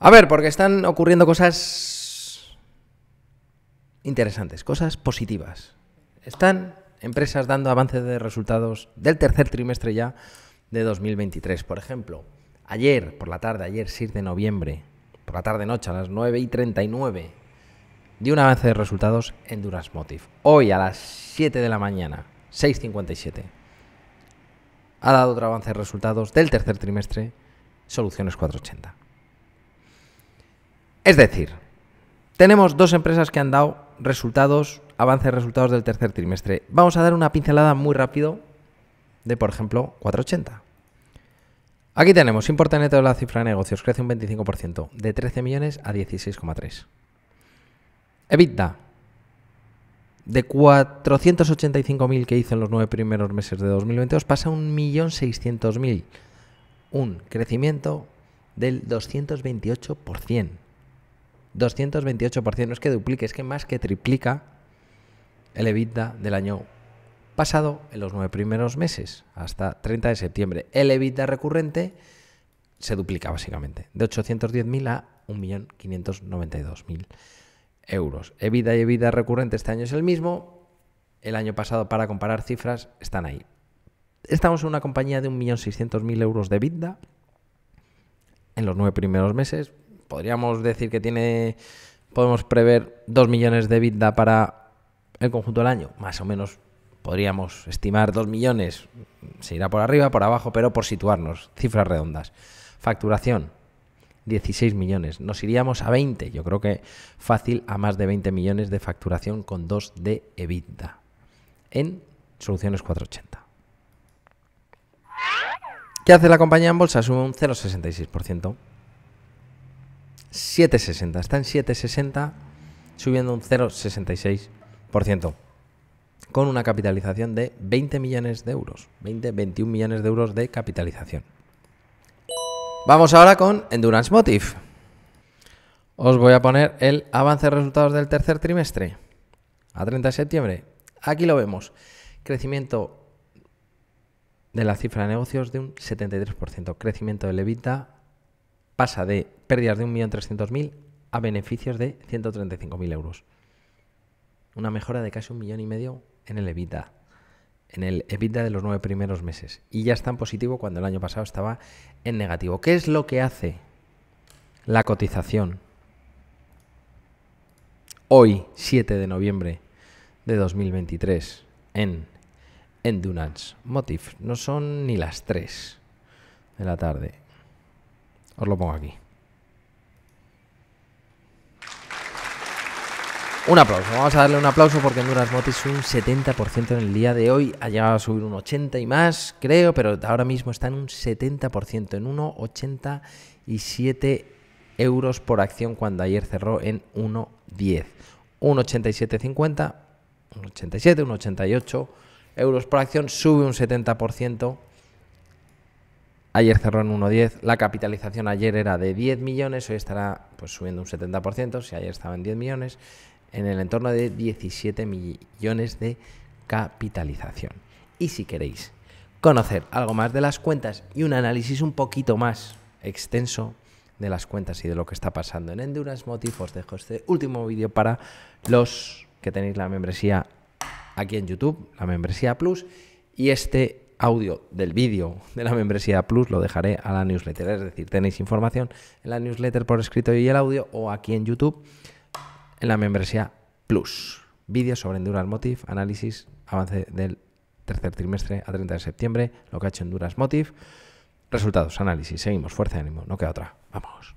A ver, porque están ocurriendo cosas interesantes, cosas positivas. Están empresas dando avances de resultados del tercer trimestre ya de 2023. Por ejemplo, ayer por la tarde, ayer 6 de noviembre, por la tarde-noche a las 9 y 39, dio un avance de resultados en Duras Motive. Hoy a las 7 de la mañana, 6.57, ha dado otro avance de resultados del tercer trimestre, Soluciones 480. Es decir, tenemos dos empresas que han dado resultados, avances resultados del tercer trimestre. Vamos a dar una pincelada muy rápido de, por ejemplo, 480. Aquí tenemos importe neto de la cifra de negocios, crece un 25%, de 13 millones a 16,3. EBITDA, de 485.000 que hizo en los nueve primeros meses de 2022, pasa a 1.600.000, un crecimiento del 228%. 228%. No es que duplique, es que más que triplica el EBITDA del año pasado en los nueve primeros meses, hasta 30 de septiembre. El EBITDA recurrente se duplica básicamente, de 810.000 a 1.592.000 euros. EBITDA y EBITDA recurrente este año es el mismo. El año pasado, para comparar cifras, están ahí. Estamos en una compañía de 1.600.000 euros de EBITDA en los nueve primeros meses, podríamos decir que tiene, podemos prever 2 millones de EBITDA para el conjunto del año, más o menos podríamos estimar 2 millones, se irá por arriba, por abajo, pero por situarnos, cifras redondas. Facturación, 16 millones, nos iríamos a 20, yo creo que fácil a más de 20 millones de facturación con 2 de EBITDA en soluciones 480. ¿Qué hace la compañía en bolsa? Sube un 0,66%. 7,60. Está en 7,60, subiendo un 0,66%, con una capitalización de 20 millones de euros. 20, 21 millones de euros de capitalización. Vamos ahora con Endurance Motive. Os voy a poner el avance de resultados del tercer trimestre. A 30 de septiembre. Aquí lo vemos. Crecimiento de la cifra de negocios de un 73%. Crecimiento de EBITDA pasa de pérdidas de 1.300.000 a beneficios de 135.000 euros. Una mejora de casi un millón y medio en el EBITDA, en el EBITDA de los nueve primeros meses. Y ya está en positivo cuando el año pasado estaba en negativo. ¿Qué es lo que hace la cotización? Hoy, 7 de noviembre de 2023, en Endurance Motif. No son ni las 3 de la tarde. Os lo pongo aquí. Un aplauso, vamos a darle un aplauso porque Nurasmotis Motis un 70% en el día de hoy. Ha llegado a subir un 80 y más, creo, pero ahora mismo está en un 70%, en 1,87 euros por acción cuando ayer cerró en 1,10. 1,8750, 1,87, 1,88 euros por acción, sube un 70%. Ayer cerró en 1.10, la capitalización ayer era de 10 millones, hoy estará pues, subiendo un 70%, si ayer estaba en 10 millones, en el entorno de 17 millones de capitalización. Y si queréis conocer algo más de las cuentas y un análisis un poquito más extenso de las cuentas y de lo que está pasando en Endurance Motive, os dejo este último vídeo para los que tenéis la membresía aquí en YouTube, la membresía Plus, y este audio del vídeo de la membresía Plus lo dejaré a la newsletter. Es decir, tenéis información en la newsletter por escrito y el audio o aquí en YouTube en la membresía Plus. Vídeo sobre Endurance Motive, análisis, avance del tercer trimestre a 30 de septiembre, lo que ha hecho Endurance Motive, resultados, análisis, seguimos, fuerza de ánimo, no queda otra. Vamos.